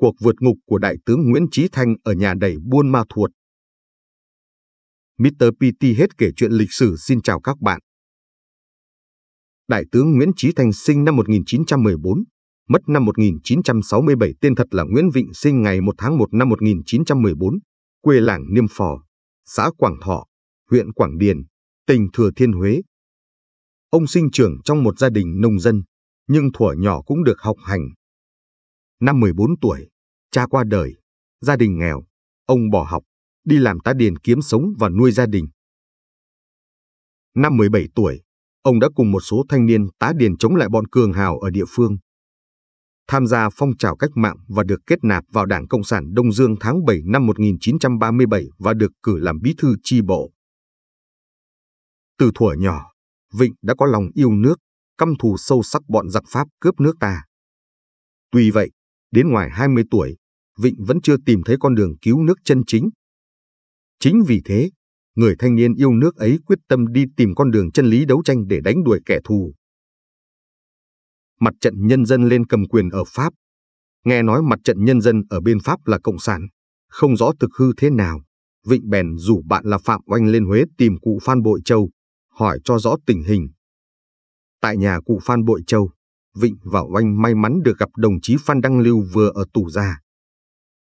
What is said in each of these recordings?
cuộc vượt ngục của Đại tướng Nguyễn Chí Thanh ở nhà đẩy Buôn Ma Thuột. Mr. PT hết kể chuyện lịch sử xin chào các bạn. Đại tướng Nguyễn Chí Thanh sinh năm 1914, mất năm 1967 tên thật là Nguyễn Vịnh sinh ngày 1 tháng 1 năm 1914, quê làng Niêm Phò, xã Quảng Thọ, huyện Quảng Điền, tỉnh Thừa Thiên Huế. Ông sinh trưởng trong một gia đình nông dân, nhưng thuở nhỏ cũng được học hành. Năm 14 tuổi, Cha qua đời, gia đình nghèo, ông bỏ học, đi làm tá điền kiếm sống và nuôi gia đình. Năm 17 tuổi, ông đã cùng một số thanh niên tá điền chống lại bọn cường hào ở địa phương. Tham gia phong trào cách mạng và được kết nạp vào Đảng Cộng sản Đông Dương tháng 7 năm 1937 và được cử làm bí thư chi bộ. Từ thuở nhỏ, Vịnh đã có lòng yêu nước, căm thù sâu sắc bọn giặc Pháp cướp nước ta. Tuy vậy, Đến ngoài 20 tuổi, Vịnh vẫn chưa tìm thấy con đường cứu nước chân chính. Chính vì thế, người thanh niên yêu nước ấy quyết tâm đi tìm con đường chân lý đấu tranh để đánh đuổi kẻ thù. Mặt trận nhân dân lên cầm quyền ở Pháp. Nghe nói mặt trận nhân dân ở bên Pháp là cộng sản, không rõ thực hư thế nào. Vịnh bèn rủ bạn là Phạm Oanh lên Huế tìm cụ Phan Bội Châu, hỏi cho rõ tình hình. Tại nhà cụ Phan Bội Châu, Vịnh và Oanh may mắn được gặp đồng chí Phan Đăng Lưu vừa ở tù ra.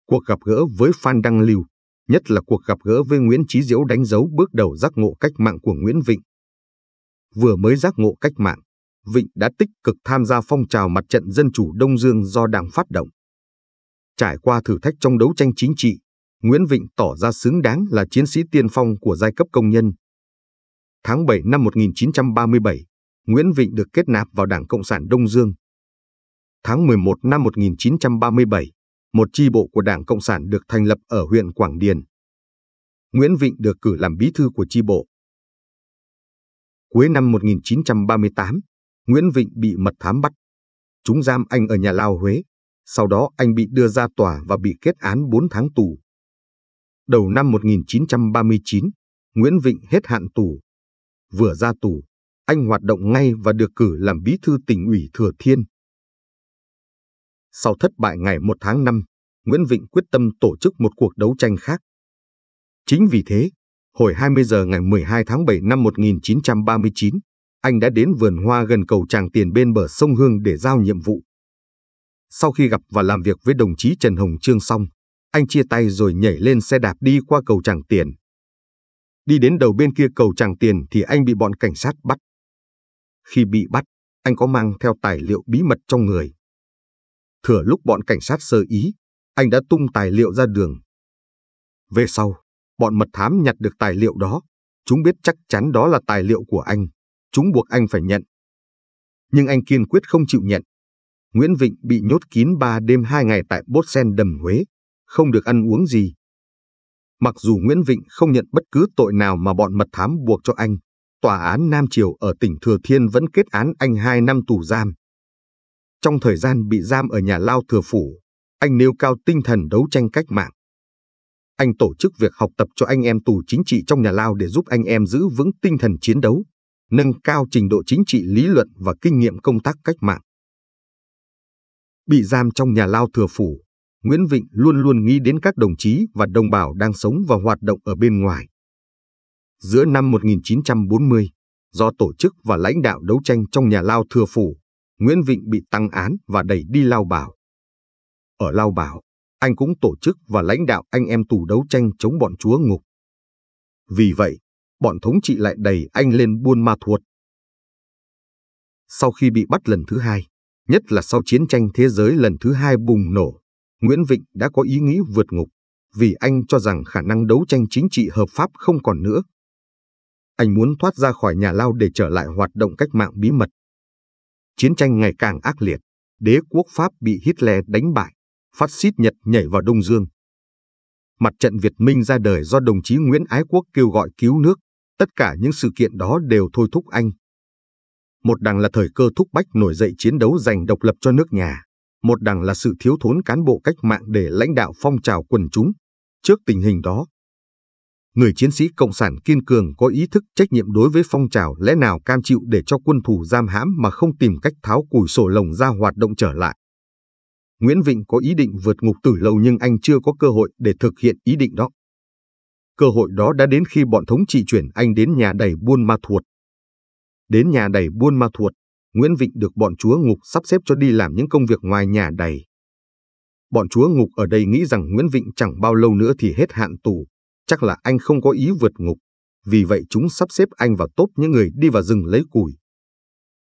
Cuộc gặp gỡ với Phan Đăng Lưu, nhất là cuộc gặp gỡ với Nguyễn Chí Diễu đánh dấu bước đầu giác ngộ cách mạng của Nguyễn Vịnh. Vừa mới giác ngộ cách mạng, Vịnh đã tích cực tham gia phong trào mặt trận dân chủ Đông Dương do Đảng phát động. Trải qua thử thách trong đấu tranh chính trị, Nguyễn Vịnh tỏ ra xứng đáng là chiến sĩ tiên phong của giai cấp công nhân. Tháng 7 năm 1937, Nguyễn Vịnh được kết nạp vào Đảng Cộng sản Đông Dương. Tháng 11 năm 1937, một chi bộ của Đảng Cộng sản được thành lập ở huyện Quảng Điền. Nguyễn Vịnh được cử làm bí thư của chi bộ. Cuối năm 1938, Nguyễn Vịnh bị mật thám bắt. Chúng giam anh ở nhà Lao Huế. Sau đó anh bị đưa ra tòa và bị kết án 4 tháng tù. Đầu năm 1939, Nguyễn Vịnh hết hạn tù. Vừa ra tù, anh hoạt động ngay và được cử làm bí thư tỉnh ủy Thừa Thiên. Sau thất bại ngày 1 tháng 5, Nguyễn Vịnh quyết tâm tổ chức một cuộc đấu tranh khác. Chính vì thế, hồi 20 giờ ngày 12 tháng 7 năm 1939, anh đã đến vườn hoa gần cầu Tràng Tiền bên bờ sông Hương để giao nhiệm vụ. Sau khi gặp và làm việc với đồng chí Trần Hồng Trương xong, anh chia tay rồi nhảy lên xe đạp đi qua cầu Tràng Tiền. Đi đến đầu bên kia cầu Tràng Tiền thì anh bị bọn cảnh sát bắt. Khi bị bắt, anh có mang theo tài liệu bí mật trong người. Thừa lúc bọn cảnh sát sơ ý, anh đã tung tài liệu ra đường. Về sau, bọn mật thám nhặt được tài liệu đó. Chúng biết chắc chắn đó là tài liệu của anh. Chúng buộc anh phải nhận. Nhưng anh kiên quyết không chịu nhận. Nguyễn Vịnh bị nhốt kín ba đêm hai ngày tại Bốt Sen Đầm Huế, không được ăn uống gì. Mặc dù Nguyễn Vịnh không nhận bất cứ tội nào mà bọn mật thám buộc cho anh, Tòa án Nam Triều ở tỉnh Thừa Thiên vẫn kết án anh 2 năm tù giam. Trong thời gian bị giam ở nhà lao Thừa Phủ, anh nêu cao tinh thần đấu tranh cách mạng. Anh tổ chức việc học tập cho anh em tù chính trị trong nhà lao để giúp anh em giữ vững tinh thần chiến đấu, nâng cao trình độ chính trị lý luận và kinh nghiệm công tác cách mạng. Bị giam trong nhà lao Thừa Phủ, Nguyễn Vịnh luôn luôn nghĩ đến các đồng chí và đồng bào đang sống và hoạt động ở bên ngoài giữa năm 1940, do tổ chức và lãnh đạo đấu tranh trong nhà Lao Thừa Phủ, Nguyễn Vịnh bị tăng án và đẩy đi Lao Bảo. Ở Lao Bảo, anh cũng tổ chức và lãnh đạo anh em tù đấu tranh chống bọn chúa ngục. Vì vậy, bọn thống trị lại đẩy anh lên Buôn Ma Thuột. Sau khi bị bắt lần thứ hai, nhất là sau chiến tranh thế giới lần thứ hai bùng nổ, Nguyễn Vịnh đã có ý nghĩ vượt ngục, vì anh cho rằng khả năng đấu tranh chính trị hợp pháp không còn nữa anh muốn thoát ra khỏi nhà lao để trở lại hoạt động cách mạng bí mật. Chiến tranh ngày càng ác liệt, đế quốc Pháp bị Hitler đánh bại, phát xít Nhật nhảy vào Đông Dương. Mặt trận Việt Minh ra đời do đồng chí Nguyễn Ái Quốc kêu gọi cứu nước, tất cả những sự kiện đó đều thôi thúc anh. Một đằng là thời cơ thúc bách nổi dậy chiến đấu giành độc lập cho nước nhà, một đằng là sự thiếu thốn cán bộ cách mạng để lãnh đạo phong trào quần chúng. Trước tình hình đó, người chiến sĩ cộng sản kiên cường có ý thức trách nhiệm đối với phong trào lẽ nào cam chịu để cho quân thù giam hãm mà không tìm cách tháo củi sổ lồng ra hoạt động trở lại. Nguyễn Vịnh có ý định vượt ngục tử lâu nhưng anh chưa có cơ hội để thực hiện ý định đó. Cơ hội đó đã đến khi bọn thống trị chuyển anh đến nhà đầy Buôn Ma Thuột. Đến nhà đầy Buôn Ma Thuột, Nguyễn Vịnh được bọn chúa ngục sắp xếp cho đi làm những công việc ngoài nhà đầy. Bọn chúa ngục ở đây nghĩ rằng Nguyễn Vịnh chẳng bao lâu nữa thì hết hạn tù, Chắc là anh không có ý vượt ngục, vì vậy chúng sắp xếp anh vào tốt những người đi vào rừng lấy củi.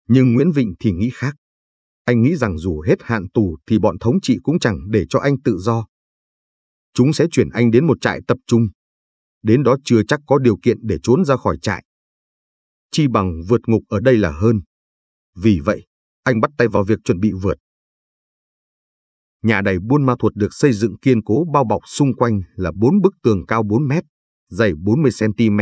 Nhưng Nguyễn Vịnh thì nghĩ khác. Anh nghĩ rằng dù hết hạn tù thì bọn thống trị cũng chẳng để cho anh tự do. Chúng sẽ chuyển anh đến một trại tập trung. Đến đó chưa chắc có điều kiện để trốn ra khỏi trại. Chi bằng vượt ngục ở đây là hơn. Vì vậy, anh bắt tay vào việc chuẩn bị vượt. Nhà đầy Buôn Ma thuật được xây dựng kiên cố bao bọc xung quanh là bốn bức tường cao 4 mét, dày 40 cm.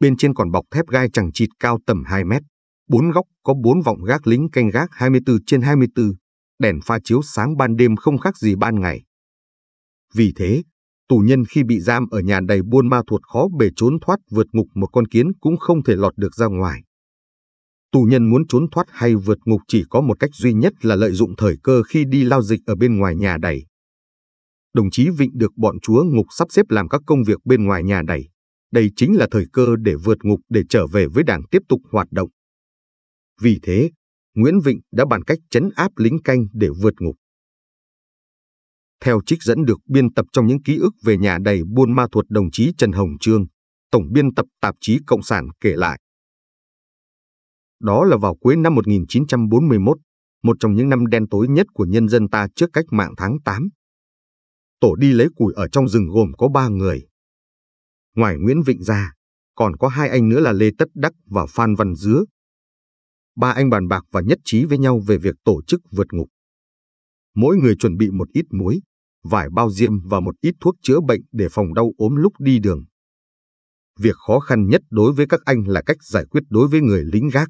Bên trên còn bọc thép gai chẳng chịt cao tầm 2 mét. Bốn góc có bốn vọng gác lính canh gác 24 trên 24, đèn pha chiếu sáng ban đêm không khác gì ban ngày. Vì thế, tù nhân khi bị giam ở nhà đầy buôn ma thuật khó bề trốn thoát vượt ngục một con kiến cũng không thể lọt được ra ngoài. Tù nhân muốn trốn thoát hay vượt ngục chỉ có một cách duy nhất là lợi dụng thời cơ khi đi lao dịch ở bên ngoài nhà đẩy. Đồng chí Vịnh được bọn chúa ngục sắp xếp làm các công việc bên ngoài nhà đẩy. Đây chính là thời cơ để vượt ngục để trở về với đảng tiếp tục hoạt động. Vì thế, Nguyễn Vịnh đã bàn cách chấn áp lính canh để vượt ngục. Theo trích dẫn được biên tập trong những ký ức về nhà đầy buôn ma thuật đồng chí Trần Hồng Trương, tổng biên tập tạp chí Cộng sản kể lại, đó là vào cuối năm 1941, một trong những năm đen tối nhất của nhân dân ta trước cách mạng tháng 8. Tổ đi lấy củi ở trong rừng gồm có ba người. Ngoài Nguyễn Vịnh ra, còn có hai anh nữa là Lê Tất Đắc và Phan Văn Dứa. Ba anh bàn bạc và nhất trí với nhau về việc tổ chức vượt ngục. Mỗi người chuẩn bị một ít muối, vải bao diêm và một ít thuốc chữa bệnh để phòng đau ốm lúc đi đường. Việc khó khăn nhất đối với các anh là cách giải quyết đối với người lính gác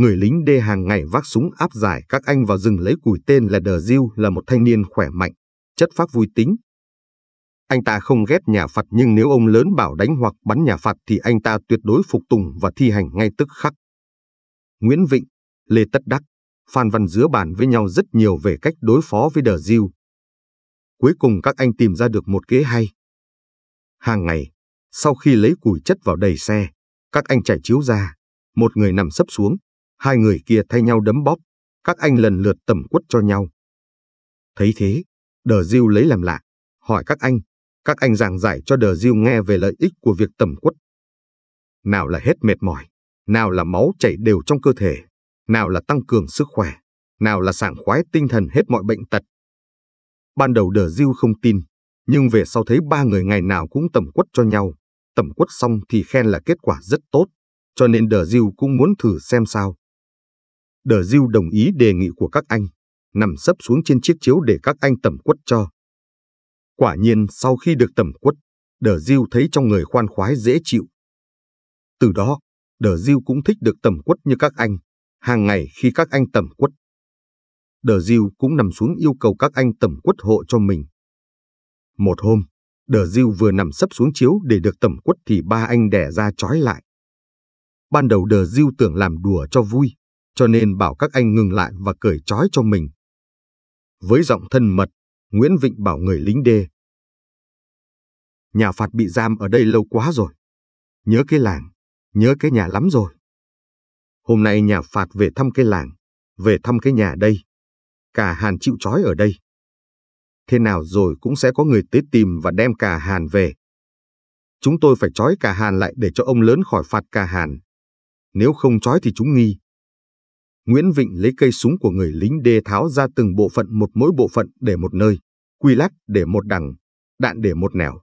người lính đê hàng ngày vác súng áp giải các anh vào rừng lấy củi tên là Đờ Diêu là một thanh niên khỏe mạnh, chất phác vui tính. Anh ta không ghét nhà Phật nhưng nếu ông lớn bảo đánh hoặc bắn nhà Phật thì anh ta tuyệt đối phục tùng và thi hành ngay tức khắc. Nguyễn Vịnh, Lê Tất Đắc, Phan Văn giữa bàn với nhau rất nhiều về cách đối phó với Đờ Diêu. Cuối cùng các anh tìm ra được một kế hay. Hàng ngày, sau khi lấy củi chất vào đầy xe, các anh trải chiếu ra, một người nằm sấp xuống, Hai người kia thay nhau đấm bóp, các anh lần lượt tẩm quất cho nhau. Thấy thế, Đờ Diêu lấy làm lạ, hỏi các anh, các anh giảng giải cho Đờ Diêu nghe về lợi ích của việc tẩm quất. Nào là hết mệt mỏi, nào là máu chảy đều trong cơ thể, nào là tăng cường sức khỏe, nào là sảng khoái tinh thần hết mọi bệnh tật. Ban đầu Đờ Diêu không tin, nhưng về sau thấy ba người ngày nào cũng tẩm quất cho nhau, tẩm quất xong thì khen là kết quả rất tốt, cho nên Đờ Diêu cũng muốn thử xem sao. Đờ Diêu đồng ý đề nghị của các anh, nằm sấp xuống trên chiếc chiếu để các anh tẩm quất cho. Quả nhiên sau khi được tẩm quất, Đờ Diêu thấy trong người khoan khoái dễ chịu. Từ đó, Đờ Diêu cũng thích được tẩm quất như các anh, hàng ngày khi các anh tẩm quất. Đờ Diêu cũng nằm xuống yêu cầu các anh tẩm quất hộ cho mình. Một hôm, Đờ Diêu vừa nằm sấp xuống chiếu để được tẩm quất thì ba anh đẻ ra trói lại. Ban đầu Đờ Diêu tưởng làm đùa cho vui, cho nên bảo các anh ngừng lại và cởi trói cho mình. Với giọng thân mật, Nguyễn Vịnh bảo người lính đê. Nhà phạt bị giam ở đây lâu quá rồi. Nhớ cái làng, nhớ cái nhà lắm rồi. Hôm nay nhà phạt về thăm cái làng, về thăm cái nhà đây. Cả Hàn chịu trói ở đây. Thế nào rồi cũng sẽ có người tới tìm và đem cả Hàn về. Chúng tôi phải trói cả Hàn lại để cho ông lớn khỏi phạt cả Hàn. Nếu không trói thì chúng nghi, Nguyễn Vịnh lấy cây súng của người lính đê tháo ra từng bộ phận một mỗi bộ phận để một nơi, quy lắc để một đằng, đạn để một nẻo.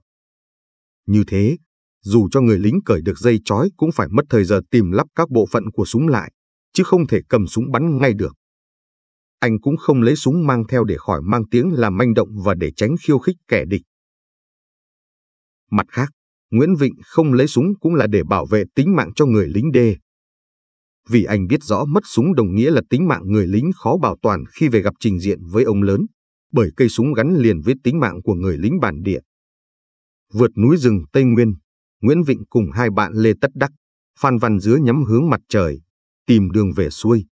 Như thế, dù cho người lính cởi được dây chói cũng phải mất thời giờ tìm lắp các bộ phận của súng lại, chứ không thể cầm súng bắn ngay được. Anh cũng không lấy súng mang theo để khỏi mang tiếng làm manh động và để tránh khiêu khích kẻ địch. Mặt khác, Nguyễn Vịnh không lấy súng cũng là để bảo vệ tính mạng cho người lính đê, vì anh biết rõ mất súng đồng nghĩa là tính mạng người lính khó bảo toàn khi về gặp trình diện với ông lớn, bởi cây súng gắn liền với tính mạng của người lính bản địa. Vượt núi rừng Tây Nguyên, Nguyễn Vịnh cùng hai bạn Lê Tất Đắc, Phan Văn Dứa nhắm hướng mặt trời, tìm đường về xuôi.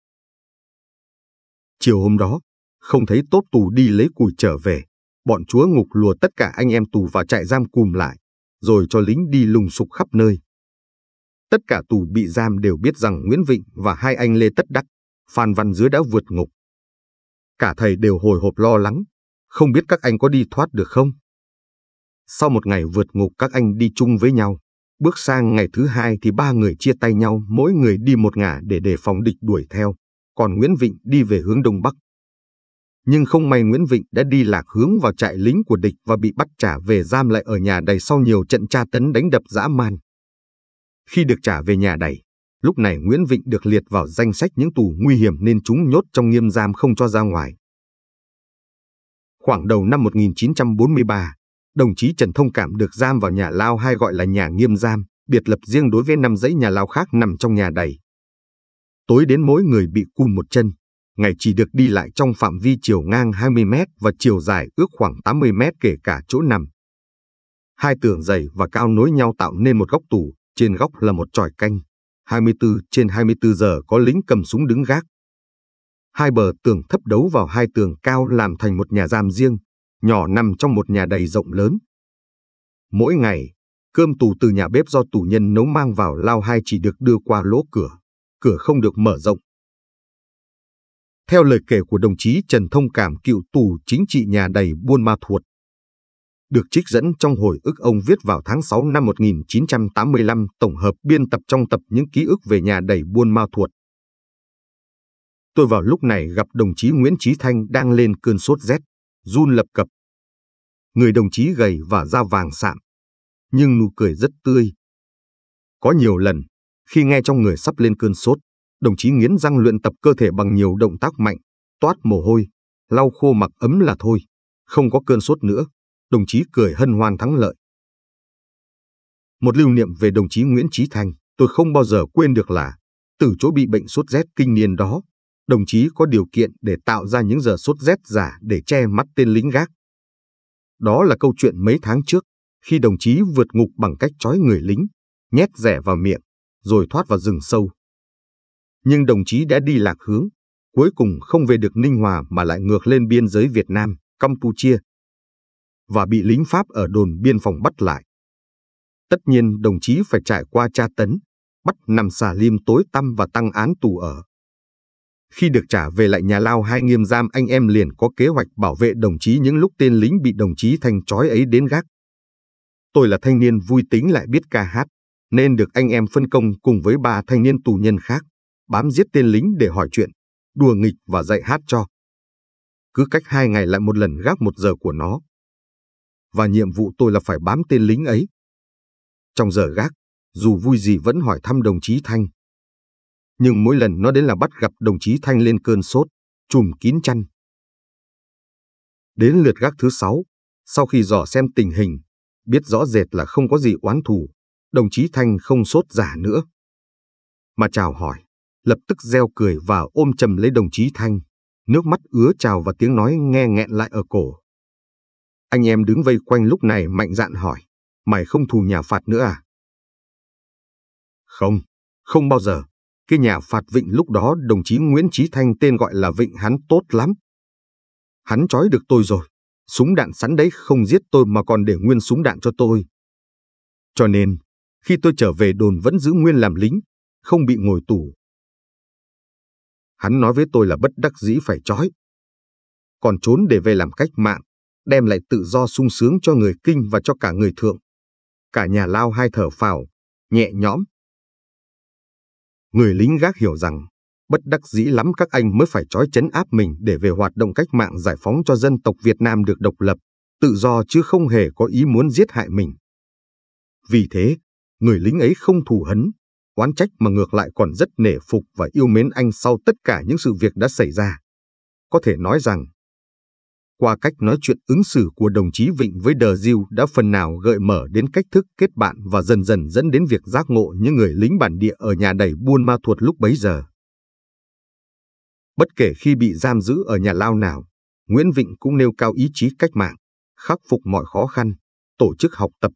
Chiều hôm đó, không thấy tốt tù đi lấy củi trở về, bọn chúa ngục lùa tất cả anh em tù vào trại giam cùm lại, rồi cho lính đi lùng sục khắp nơi, Tất cả tù bị giam đều biết rằng Nguyễn Vịnh và hai anh Lê Tất Đắc, Phan Văn Dứa đã vượt ngục. Cả thầy đều hồi hộp lo lắng, không biết các anh có đi thoát được không. Sau một ngày vượt ngục các anh đi chung với nhau, bước sang ngày thứ hai thì ba người chia tay nhau mỗi người đi một ngả để đề phòng địch đuổi theo, còn Nguyễn Vịnh đi về hướng Đông Bắc. Nhưng không may Nguyễn Vịnh đã đi lạc hướng vào trại lính của địch và bị bắt trả về giam lại ở nhà đầy sau nhiều trận tra tấn đánh đập dã man. Khi được trả về nhà đẩy, lúc này Nguyễn Vịnh được liệt vào danh sách những tù nguy hiểm nên chúng nhốt trong nghiêm giam không cho ra ngoài. Khoảng đầu năm 1943, đồng chí Trần Thông Cảm được giam vào nhà lao hay gọi là nhà nghiêm giam, biệt lập riêng đối với năm dãy nhà lao khác nằm trong nhà đầy. Tối đến mỗi người bị cùm một chân, ngày chỉ được đi lại trong phạm vi chiều ngang 20 mét và chiều dài ước khoảng 80 mét kể cả chỗ nằm. Hai tường dày và cao nối nhau tạo nên một góc tủ, trên góc là một tròi canh, 24 trên 24 giờ có lính cầm súng đứng gác. Hai bờ tường thấp đấu vào hai tường cao làm thành một nhà giam riêng, nhỏ nằm trong một nhà đầy rộng lớn. Mỗi ngày, cơm tù từ nhà bếp do tù nhân nấu mang vào lao hai chỉ được đưa qua lỗ cửa, cửa không được mở rộng. Theo lời kể của đồng chí Trần Thông Cảm cựu tù chính trị nhà đầy Buôn Ma Thuột, được trích dẫn trong hồi ức ông viết vào tháng 6 năm 1985 tổng hợp biên tập trong tập những ký ức về nhà đầy buôn ma Thuột. Tôi vào lúc này gặp đồng chí Nguyễn Trí Thanh đang lên cơn sốt rét, run lập cập. Người đồng chí gầy và da vàng sạm, nhưng nụ cười rất tươi. Có nhiều lần, khi nghe trong người sắp lên cơn sốt, đồng chí nghiến răng luyện tập cơ thể bằng nhiều động tác mạnh, toát mồ hôi, lau khô mặc ấm là thôi, không có cơn sốt nữa đồng chí cười hân hoan thắng lợi. Một lưu niệm về đồng chí Nguyễn Trí Thanh tôi không bao giờ quên được là, từ chỗ bị bệnh sốt rét kinh niên đó, đồng chí có điều kiện để tạo ra những giờ sốt rét giả để che mắt tên lính gác. Đó là câu chuyện mấy tháng trước, khi đồng chí vượt ngục bằng cách trói người lính, nhét rẻ vào miệng, rồi thoát vào rừng sâu. Nhưng đồng chí đã đi lạc hướng, cuối cùng không về được Ninh Hòa mà lại ngược lên biên giới Việt Nam, Campuchia và bị lính Pháp ở đồn biên phòng bắt lại. Tất nhiên đồng chí phải trải qua tra tấn, bắt nằm xà liêm tối tăm và tăng án tù ở. Khi được trả về lại nhà lao hai nghiêm giam anh em liền có kế hoạch bảo vệ đồng chí những lúc tên lính bị đồng chí thanh trói ấy đến gác. Tôi là thanh niên vui tính lại biết ca hát, nên được anh em phân công cùng với ba thanh niên tù nhân khác, bám giết tên lính để hỏi chuyện, đùa nghịch và dạy hát cho. Cứ cách hai ngày lại một lần gác một giờ của nó, và nhiệm vụ tôi là phải bám tên lính ấy. Trong giờ gác, dù vui gì vẫn hỏi thăm đồng chí Thanh. Nhưng mỗi lần nó đến là bắt gặp đồng chí Thanh lên cơn sốt, chùm kín chăn. Đến lượt gác thứ sáu, sau khi dò xem tình hình, biết rõ rệt là không có gì oán thù, đồng chí Thanh không sốt giả nữa. Mà chào hỏi, lập tức reo cười và ôm chầm lấy đồng chí Thanh, nước mắt ứa chào và tiếng nói nghe nghẹn lại ở cổ. Anh em đứng vây quanh lúc này mạnh dạn hỏi, mày không thù nhà phạt nữa à? Không, không bao giờ. Cái nhà phạt Vịnh lúc đó đồng chí Nguyễn Trí Thanh tên gọi là Vịnh hắn tốt lắm. Hắn trói được tôi rồi. Súng đạn sẵn đấy không giết tôi mà còn để nguyên súng đạn cho tôi. Cho nên, khi tôi trở về đồn vẫn giữ nguyên làm lính, không bị ngồi tù. Hắn nói với tôi là bất đắc dĩ phải trói. Còn trốn để về làm cách mạng đem lại tự do sung sướng cho người kinh và cho cả người thượng. Cả nhà lao hai thở phào, nhẹ nhõm. Người lính gác hiểu rằng, bất đắc dĩ lắm các anh mới phải trói chấn áp mình để về hoạt động cách mạng giải phóng cho dân tộc Việt Nam được độc lập, tự do chứ không hề có ý muốn giết hại mình. Vì thế, người lính ấy không thù hấn, oán trách mà ngược lại còn rất nể phục và yêu mến anh sau tất cả những sự việc đã xảy ra. Có thể nói rằng, qua cách nói chuyện ứng xử của đồng chí Vịnh với Đờ Diêu đã phần nào gợi mở đến cách thức kết bạn và dần dần dẫn đến việc giác ngộ những người lính bản địa ở nhà đầy Buôn Ma Thuột lúc bấy giờ. Bất kể khi bị giam giữ ở nhà lao nào, Nguyễn Vịnh cũng nêu cao ý chí cách mạng, khắc phục mọi khó khăn, tổ chức học tập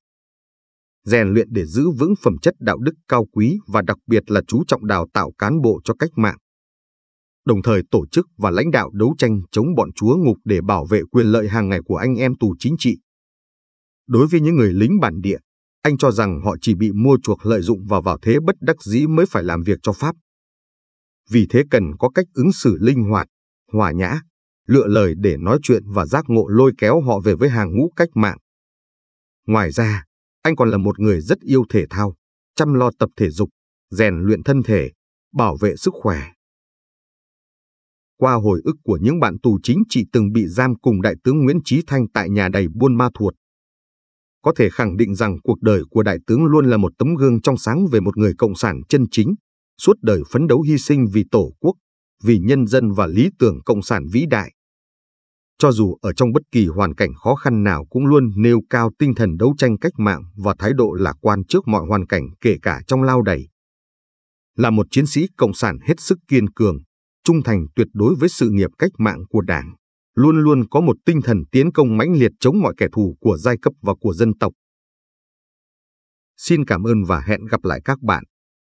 rèn luyện để giữ vững phẩm chất đạo đức cao quý và đặc biệt là chú trọng đào tạo cán bộ cho cách mạng, đồng thời tổ chức và lãnh đạo đấu tranh chống bọn chúa ngục để bảo vệ quyền lợi hàng ngày của anh em tù chính trị. Đối với những người lính bản địa, anh cho rằng họ chỉ bị mua chuộc lợi dụng và vào thế bất đắc dĩ mới phải làm việc cho Pháp. Vì thế cần có cách ứng xử linh hoạt, hòa nhã, lựa lời để nói chuyện và giác ngộ lôi kéo họ về với hàng ngũ cách mạng. Ngoài ra, anh còn là một người rất yêu thể thao, chăm lo tập thể dục, rèn luyện thân thể, bảo vệ sức khỏe qua hồi ức của những bạn tù chính trị từng bị giam cùng Đại tướng Nguyễn Trí Thanh tại nhà đầy Buôn Ma Thuột, có thể khẳng định rằng cuộc đời của Đại tướng luôn là một tấm gương trong sáng về một người cộng sản chân chính, suốt đời phấn đấu hy sinh vì Tổ quốc, vì nhân dân và lý tưởng cộng sản vĩ đại. Cho dù ở trong bất kỳ hoàn cảnh khó khăn nào cũng luôn nêu cao tinh thần đấu tranh cách mạng và thái độ lạc quan trước mọi hoàn cảnh kể cả trong lao đầy. Là một chiến sĩ cộng sản hết sức kiên cường, trung thành tuyệt đối với sự nghiệp cách mạng của Đảng, luôn luôn có một tinh thần tiến công mãnh liệt chống mọi kẻ thù của giai cấp và của dân tộc. Xin cảm ơn và hẹn gặp lại các bạn